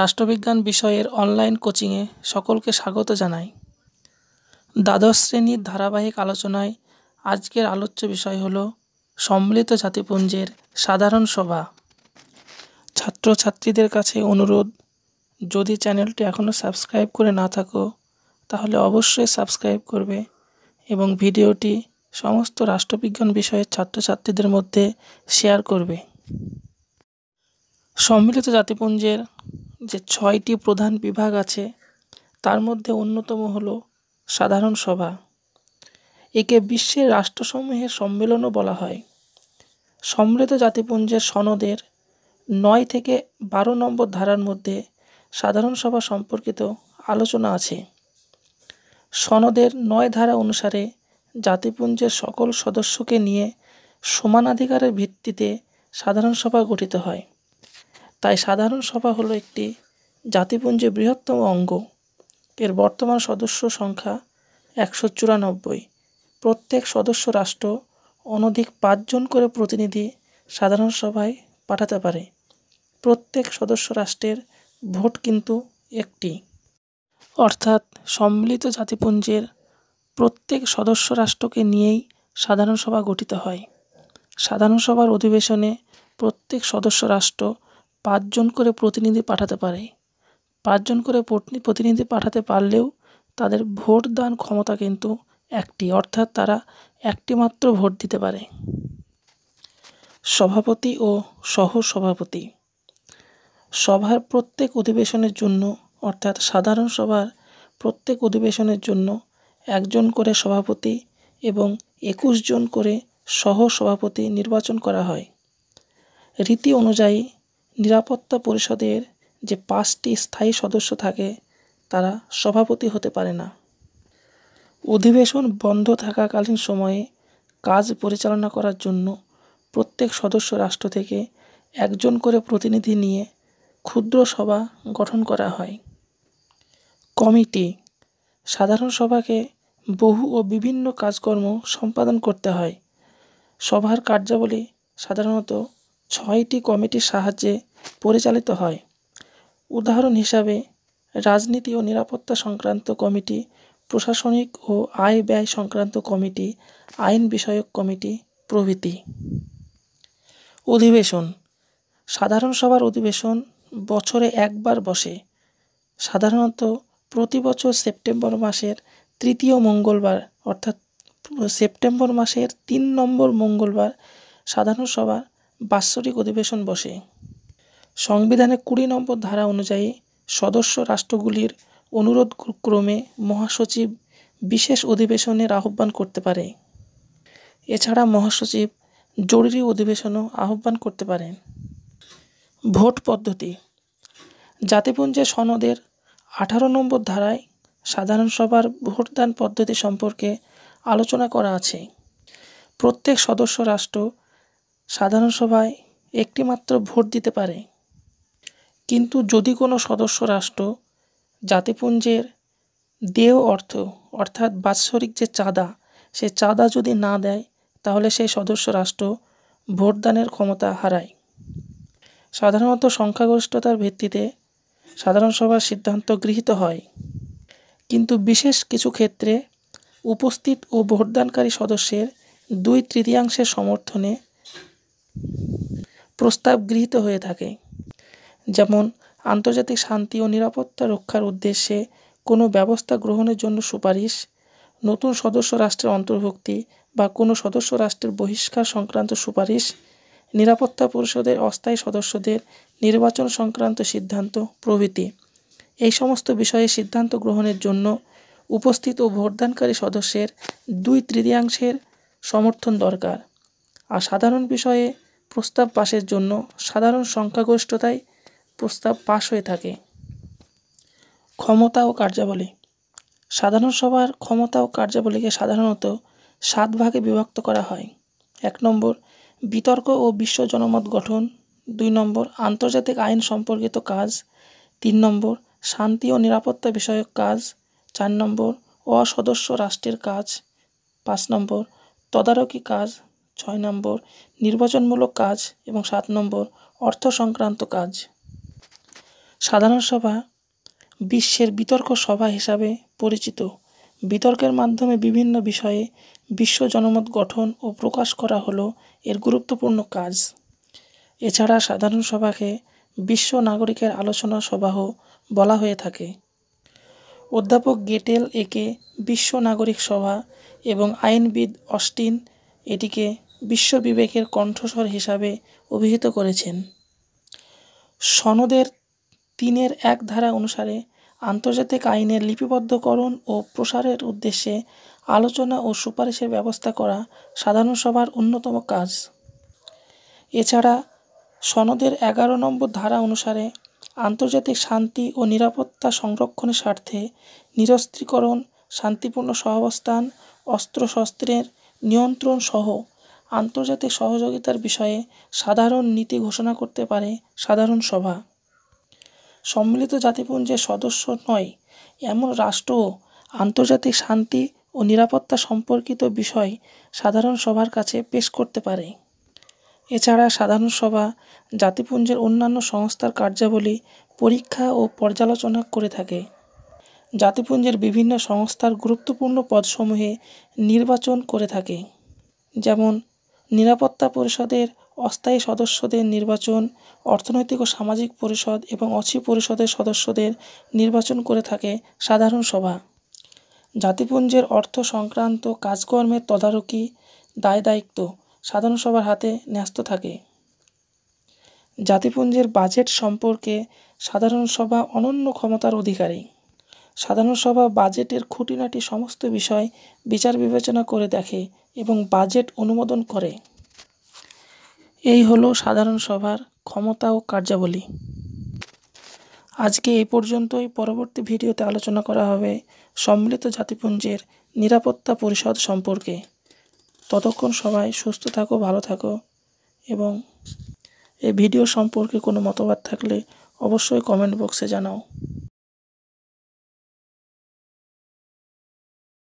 রাষ্ট্রবিজ্ঞান বিষয়ের অনলাইন কোচিংয়ে সকলকে স্বাগত জানাই দ্বাদশ শ্রেণীর ধারাবাহিক আলোচনায় আজকের আলোচ্য বিষয় হল সম্মিলিত জাতিপুঞ্জের সাধারণ সভা ছাত্রছাত্রীদের কাছে অনুরোধ যদি চ্যানেলটি এখনও সাবস্ক্রাইব করে না থাকো তাহলে অবশ্যই সাবস্ক্রাইব করবে এবং ভিডিওটি সমস্ত রাষ্ট্রবিজ্ঞান বিষয়ের ছাত্রছাত্রীদের মধ্যে শেয়ার করবে সম্মিলিত জাতিপুঞ্জের যে ছয়টি প্রধান বিভাগ আছে তার মধ্যে অন্যতম হল সাধারণ সভা একে বিশ্বের রাষ্ট্রসমূহের সম্মেলনও বলা হয় সম্মিলিত জাতিপুঞ্জের সনদের নয় থেকে বারো নম্বর ধারার মধ্যে সাধারণ সভা সম্পর্কিত আলোচনা আছে সনদের নয় ধারা অনুসারে জাতিপুঞ্জের সকল সদস্যকে নিয়ে সমানাধিকারের ভিত্তিতে সাধারণ সভা গঠিত হয় তাই সাধারণ সভা হলো একটি জাতিপুঞ্জের বৃহত্তম অঙ্গ এর বর্তমান সদস্য সংখ্যা একশো চুরানব্বই প্রত্যেক সদস্য রাষ্ট্র অনধিক পাঁচজন করে প্রতিনিধি সাধারণ সভায় পাঠাতে পারে প্রত্যেক সদস্য রাষ্ট্রের ভোট কিন্তু একটি অর্থাৎ সম্মিলিত জাতিপুঞ্জের প্রত্যেক সদস্য রাষ্ট্রকে নিয়েই সাধারণ সভা গঠিত হয় সাধারণ সভার অধিবেশনে প্রত্যেক সদস্য রাষ্ট্র পাঁচজন করে প্রতিনিধি পাঠাতে পারে পাঁচজন করে প্রতিনিধি পাঠাতে পারলেও তাদের ভোট দান ক্ষমতা কিন্তু একটি অর্থাৎ তারা একটি মাত্র ভোট দিতে পারে সভাপতি ও সহ সভাপতি সভার প্রত্যেক অধিবেশনের জন্য অর্থাৎ সাধারণ সভার প্রত্যেক অধিবেশনের জন্য একজন করে সভাপতি এবং একুশ জন করে সহ সভাপতি নির্বাচন করা হয় রীতি অনুযায়ী নিরাপত্তা পরিষদের যে পাঁচটি স্থায়ী সদস্য থাকে তারা সভাপতি হতে পারে না অধিবেশন বন্ধ থাকাকালীন সময়ে কাজ পরিচালনা করার জন্য প্রত্যেক সদস্য রাষ্ট্র থেকে একজন করে প্রতিনিধি নিয়ে ক্ষুদ্র সভা গঠন করা হয় কমিটি সাধারণ সভাকে বহু ও বিভিন্ন কাজকর্ম সম্পাদন করতে হয় সভার কার্যাবলী সাধারণত ছয়টি কমিটির সাহায্যে পরিচালিত হয় উদাহরণ হিসাবে রাজনীতি ও নিরাপত্তা সংক্রান্ত কমিটি প্রশাসনিক ও আয় ব্যয় সংক্রান্ত কমিটি আইন বিষয়ক কমিটি প্রভৃতি অধিবেশন সাধারণ সভার অধিবেশন বছরে একবার বসে সাধারণত প্রতি বছর সেপ্টেম্বর মাসের তৃতীয় মঙ্গলবার অর্থাৎ সেপ্টেম্বর মাসের তিন নম্বর মঙ্গলবার সাধারণ সভা বাৎসরিক অধিবেশন বসে সংবিধানের কুড়ি নম্বর ধারা অনুযায়ী সদস্য রাষ্ট্রগুলির অনুরোধ ক্রমে মহাসচিব বিশেষ অধিবেশনের আহ্বান করতে পারে এছাড়া মহাসচিব জরুরি অধিবেশনও আহ্বান করতে পারেন ভোট পদ্ধতি জাতিপুঞ্জে সনদের আঠারো নম্বর ধারায় সাধারণ সভার ভোটদান পদ্ধতি সম্পর্কে আলোচনা করা আছে প্রত্যেক সদস্য রাষ্ট্র সাধারণ সভায় একটি মাত্র ভোট দিতে পারে কিন্তু যদি কোনো সদস্য রাষ্ট্র জাতিপুঞ্জের দেয় অর্থ অর্থাৎ বাৎসরিক যে চাঁদা সে চাঁদা যদি না দেয় তাহলে সেই সদস্য রাষ্ট্র ভোটদানের ক্ষমতা হারায় সাধারণত সংখ্যাগরিষ্ঠতার ভিত্তিতে সাধারণ সভার সিদ্ধান্ত গৃহীত হয় কিন্তু বিশেষ কিছু ক্ষেত্রে উপস্থিত ও ভোটদানকারী সদস্যের দুই তৃতীয়াংশের সমর্থনে প্রস্তাব গৃহীত হয়ে থাকে যেমন আন্তর্জাতিক শান্তি ও নিরাপত্তা রক্ষার উদ্দেশ্যে কোনো ব্যবস্থা গ্রহণের জন্য সুপারিশ নতুন সদস্য রাষ্ট্রের অন্তর্ভুক্তি বা কোনো সদস্য রাষ্ট্রের বহিষ্কার সংক্রান্ত সুপারিশ নিরাপত্তা পরিষদের অস্থায়ী সদস্যদের নির্বাচন সংক্রান্ত সিদ্ধান্ত প্রভৃতি এই সমস্ত বিষয়ে সিদ্ধান্ত গ্রহণের জন্য উপস্থিত ও ভোটদানকারী সদস্যের দুই তৃতীয়াংশের সমর্থন দরকার আর সাধারণ বিষয়ে প্রস্তাব পাশের জন্য সাধারণ সংখ্যাগরিষ্ঠতায় প্রস্তাব পাশ হয়ে থাকে ক্ষমতা ও কার্যাবলী সাধারণ সভার ক্ষমতা ও কার্যাবলীকে সাধারণত সাত ভাগে বিভক্ত করা হয় এক নম্বর বিতর্ক ও বিশ্ব জনমত গঠন দুই নম্বর আন্তর্জাতিক আইন সম্পর্কিত কাজ তিন নম্বর শান্তি ও নিরাপত্তা বিষয়ক কাজ চার নম্বর অসদস্য রাষ্ট্রের কাজ পাঁচ নম্বর তদারকি কাজ ছয় নম্বর নির্বাচনমূলক কাজ এবং সাত নম্বর অর্থ সংক্রান্ত কাজ সাধারণ সভা বিশ্বের বিতর্ক সভা হিসাবে পরিচিত বিতর্কের মাধ্যমে বিভিন্ন বিষয়ে বিশ্ব জনমত গঠন ও প্রকাশ করা হলো এর গুরুত্বপূর্ণ কাজ এছাড়া সাধারণ সভাকে বিশ্ব নাগরিকের আলোচনা সভাহ বলা হয়ে থাকে অধ্যাপক গেটেল একে বিশ্ব নাগরিক সভা এবং আইনবিদ অস্টিন এটিকে বিশ্ববিবেকের কণ্ঠস্বর হিসাবে অভিহিত করেছেন সনদের তিনের এক ধারা অনুসারে আন্তর্জাতিক আইনের লিপিবদ্ধকরণ ও প্রসারের উদ্দেশ্যে আলোচনা ও সুপারিশের ব্যবস্থা করা সাধারণ সভার অন্যতম কাজ এছাড়া সনদের এগারো নম্বর ধারা অনুসারে আন্তর্জাতিক শান্তি ও নিরাপত্তা সংরক্ষণের স্বার্থে নিরস্ত্রীকরণ শান্তিপূর্ণ সহাবস্থান অস্ত্রশস্ত্রের নিয়ন্ত্রণ সহ আন্তর্জাতিক সহযোগিতার বিষয়ে সাধারণ নীতি ঘোষণা করতে পারে সাধারণ সভা সম্মিলিত জাতিপুঞ্জের সদস্য নয় এমন রাষ্ট্রও আন্তর্জাতিক শান্তি ও নিরাপত্তা সম্পর্কিত বিষয় সাধারণ সভার কাছে পেশ করতে পারে এছাড়া সাধারণ সভা জাতিপুঞ্জের অন্যান্য সংস্থার কার্যাবলী পরীক্ষা ও পর্যালোচনা করে থাকে জাতিপুঞ্জের বিভিন্ন সংস্থার গুরুত্বপূর্ণ পদসমূহে নির্বাচন করে থাকে যেমন নিরাপত্তা পরিষদের অস্থায়ী সদস্যদের নির্বাচন অর্থনৈতিক ও সামাজিক পরিষদ এবং অছি পরিষদের সদস্যদের নির্বাচন করে থাকে সাধারণ সভা জাতিপুঞ্জের অর্থ সংক্রান্ত কাজকর্মের তদারকি দায় দায়িত্ব সাধারণ সভার হাতে ন্যস্ত থাকে জাতিপুঞ্জের বাজেট সম্পর্কে সাধারণ সভা অনন্য ক্ষমতার অধিকারী সাধারণ সভা বাজেটের খুঁটিনাটি সমস্ত বিষয় বিচার বিবেচনা করে দেখে এবং বাজেট অনুমোদন করে এই হলো সাধারণ সভার ক্ষমতা ও কার্যাবলী আজকে এই পর্যন্তই পরবর্তী ভিডিওতে আলোচনা করা হবে সম্মিলিত জাতিপুঞ্জের নিরাপত্তা পরিষদ সম্পর্কে ততক্ষণ সবাই সুস্থ থাকো ভালো থাকো এবং এই ভিডিও সম্পর্কে কোনো মতবাদ থাকলে অবশ্যই কমেন্ট বক্সে জানাও